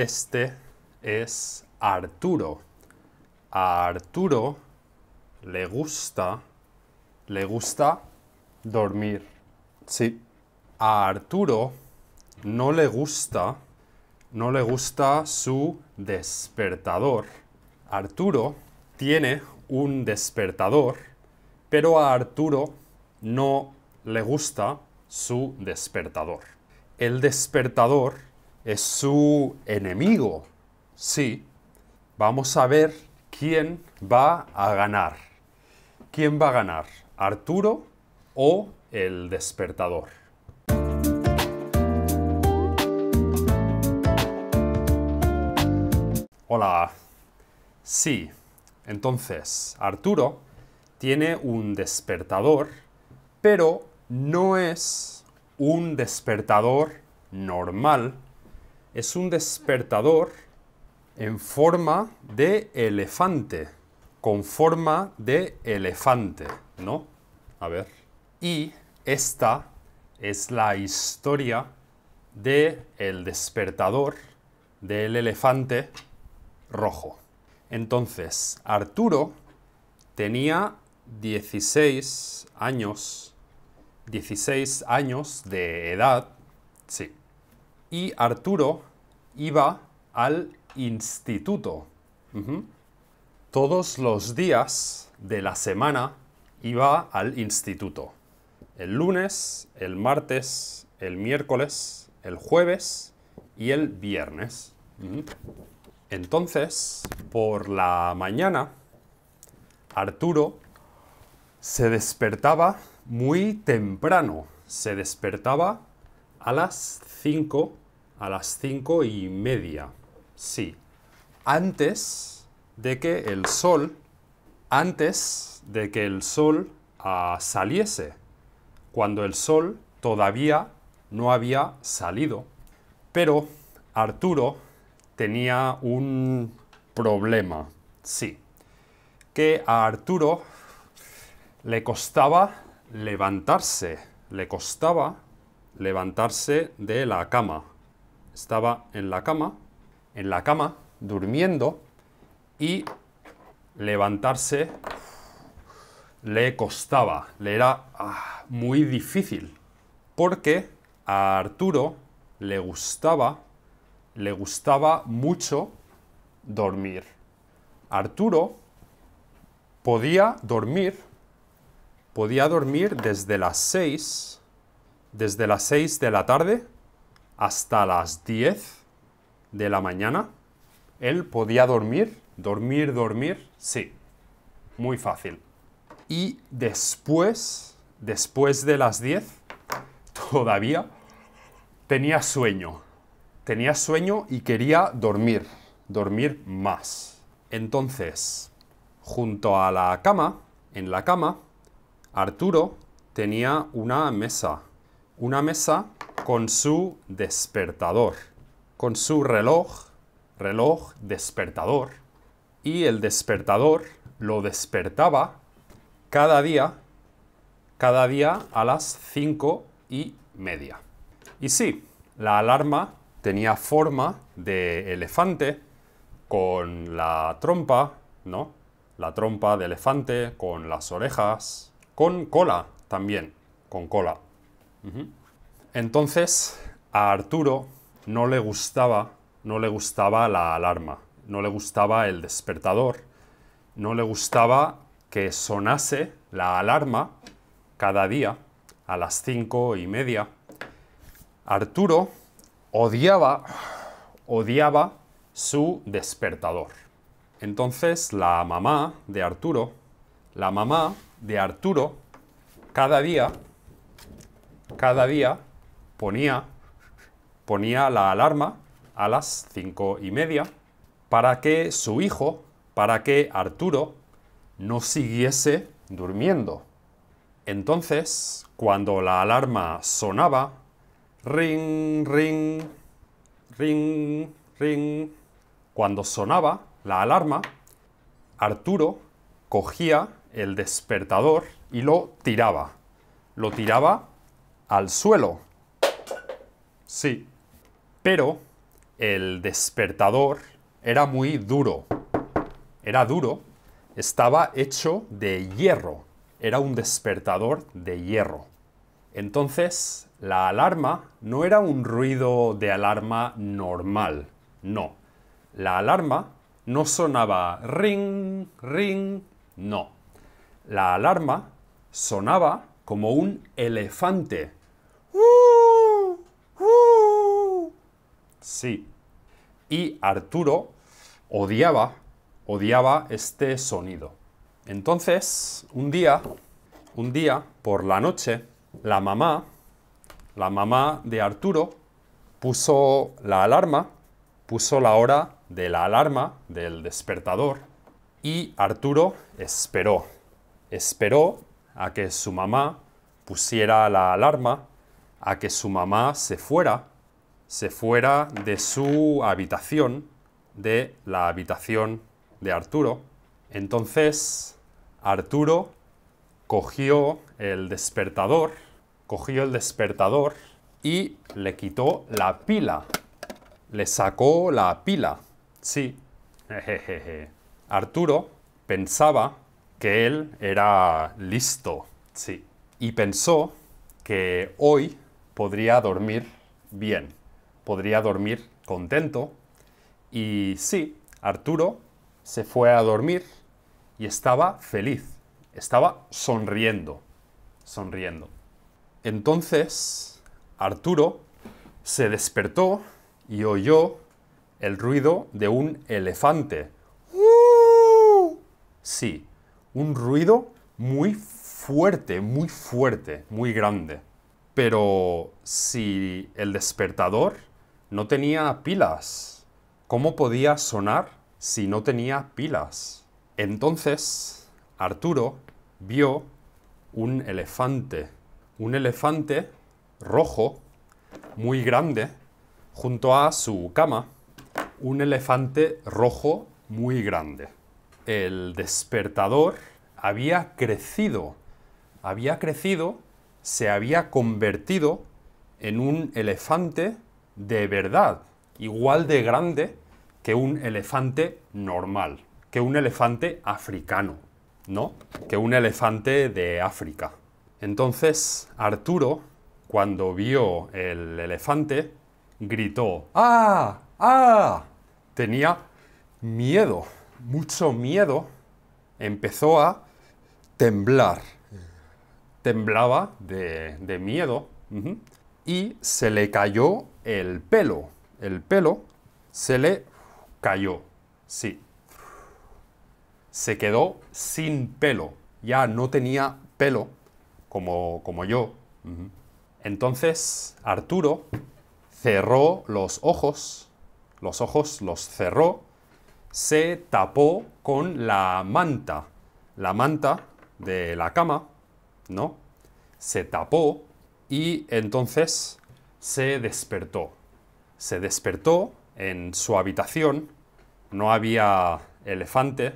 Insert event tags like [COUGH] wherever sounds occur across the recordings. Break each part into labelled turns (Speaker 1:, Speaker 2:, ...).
Speaker 1: Este es Arturo. A Arturo le gusta, le gusta dormir. Sí. A Arturo no le gusta, no le gusta su despertador. Arturo tiene un despertador, pero a Arturo no le gusta su despertador. El despertador es su enemigo. Sí, vamos a ver quién va a ganar. ¿Quién va a ganar? ¿Arturo o el despertador? Hola. Sí, entonces Arturo tiene un despertador, pero no es un despertador normal es un despertador en forma de elefante, con forma de elefante, ¿no? A ver. Y esta es la historia de el despertador del elefante rojo. Entonces, Arturo tenía 16 años, 16 años de edad, sí. Y Arturo iba al instituto. Todos los días de la semana iba al instituto. El lunes, el martes, el miércoles, el jueves y el viernes. Entonces, por la mañana, Arturo se despertaba muy temprano. Se despertaba a las 5 a las cinco y media. Sí. Antes de que el sol, antes de que el sol ah, saliese, cuando el sol todavía no había salido. Pero Arturo tenía un problema, sí, que a Arturo le costaba levantarse, le costaba levantarse de la cama estaba en la cama, en la cama, durmiendo, y levantarse le costaba, le era ah, muy difícil, porque a Arturo le gustaba, le gustaba mucho dormir. Arturo podía dormir, podía dormir desde las 6, desde las 6 de la tarde hasta las 10 de la mañana, él podía dormir, dormir, dormir, sí, muy fácil. Y después, después de las 10, todavía tenía sueño. Tenía sueño y quería dormir, dormir más. Entonces, junto a la cama, en la cama, Arturo tenía una mesa. Una mesa con su despertador, con su reloj, reloj despertador, y el despertador lo despertaba cada día, cada día a las cinco y media. Y sí, la alarma tenía forma de elefante con la trompa, ¿no? La trompa de elefante con las orejas, con cola también, con cola. Entonces, a Arturo no le gustaba, no le gustaba la alarma, no le gustaba el despertador, no le gustaba que sonase la alarma cada día a las cinco y media. Arturo odiaba, odiaba su despertador. Entonces la mamá de Arturo, la mamá de Arturo, cada día, cada día ponía, ponía la alarma a las cinco y media para que su hijo, para que Arturo no siguiese durmiendo. Entonces, cuando la alarma sonaba, ring, ring, ring, ring, cuando sonaba la alarma, Arturo cogía el despertador y lo tiraba. Lo tiraba al suelo. Sí, pero el despertador era muy duro. Era duro, estaba hecho de hierro. Era un despertador de hierro. Entonces, la alarma no era un ruido de alarma normal, no. La alarma no sonaba ring, ring, no. La alarma sonaba como un elefante Sí. Y Arturo odiaba, odiaba este sonido. Entonces, un día, un día, por la noche, la mamá, la mamá de Arturo, puso la alarma, puso la hora de la alarma del despertador y Arturo esperó, esperó a que su mamá pusiera la alarma, a que su mamá se fuera se fuera de su habitación, de la habitación de Arturo. Entonces Arturo cogió el despertador, cogió el despertador y le quitó la pila. Le sacó la pila. Sí. [LAUGHS] Arturo pensaba que él era listo. Sí. Y pensó que hoy podría dormir bien podría dormir contento. Y sí, Arturo se fue a dormir y estaba feliz, estaba sonriendo, sonriendo. Entonces, Arturo se despertó y oyó el ruido de un elefante. ¡Uh! Sí, un ruido muy fuerte, muy fuerte, muy grande. Pero si el despertador no tenía pilas. ¿Cómo podía sonar si no tenía pilas? Entonces, Arturo vio un elefante, un elefante rojo, muy grande, junto a su cama, un elefante rojo muy grande. El despertador había crecido, había crecido, se había convertido en un elefante de verdad igual de grande que un elefante normal, que un elefante africano, ¿no? Que un elefante de África. Entonces Arturo, cuando vio el elefante, gritó, ¡Ah! ¡Ah! Tenía miedo, mucho miedo. Empezó a temblar. Temblaba de, miedo. Y se le cayó el pelo, el pelo se le cayó, sí. Se quedó sin pelo, ya no tenía pelo, como, como yo. Entonces Arturo cerró los ojos, los ojos los cerró, se tapó con la manta, la manta de la cama, ¿no? Se tapó y entonces se despertó. Se despertó en su habitación, no había elefante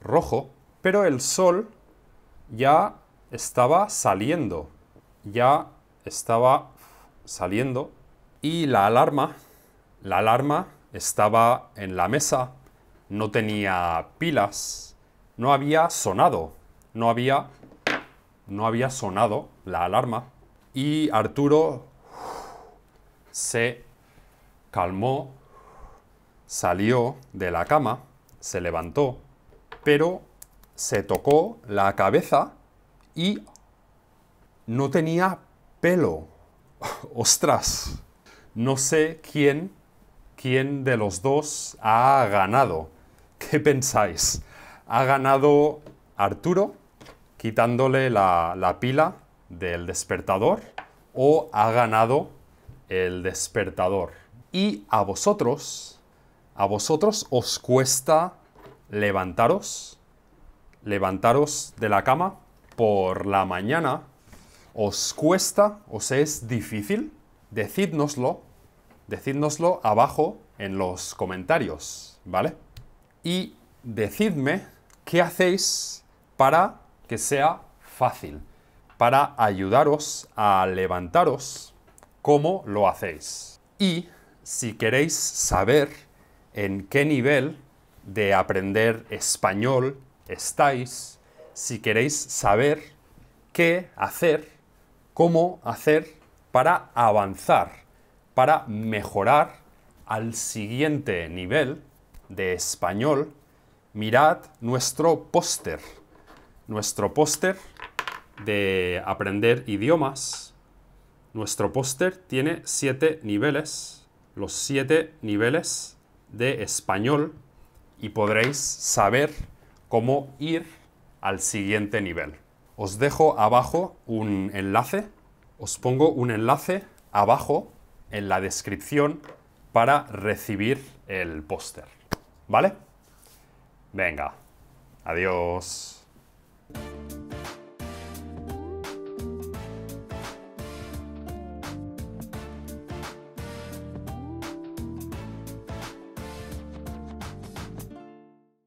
Speaker 1: rojo, pero el sol ya estaba saliendo, ya estaba saliendo y la alarma, la alarma estaba en la mesa, no tenía pilas, no había sonado, no había no había sonado la alarma y Arturo se calmó, salió de la cama, se levantó, pero se tocó la cabeza y no tenía pelo. [LAUGHS] ¡Ostras! No sé quién, quién de los dos ha ganado. [LAUGHS] ¿Qué pensáis? ¿Ha ganado Arturo quitándole la, la pila del despertador o ha ganado el despertador. Y a vosotros, a vosotros os cuesta levantaros, levantaros de la cama por la mañana, os cuesta, os es difícil, decídnoslo, decídnoslo abajo en los comentarios, ¿vale? Y decidme qué hacéis para que sea fácil, para ayudaros a levantaros cómo lo hacéis. Y si queréis saber en qué nivel de aprender español estáis, si queréis saber qué hacer, cómo hacer para avanzar, para mejorar al siguiente nivel de español, mirad nuestro póster, nuestro póster de aprender idiomas nuestro póster tiene siete niveles, los siete niveles de español y podréis saber cómo ir al siguiente nivel. Os dejo abajo un enlace, os pongo un enlace abajo en la descripción para recibir el póster. ¿Vale? Venga, adiós.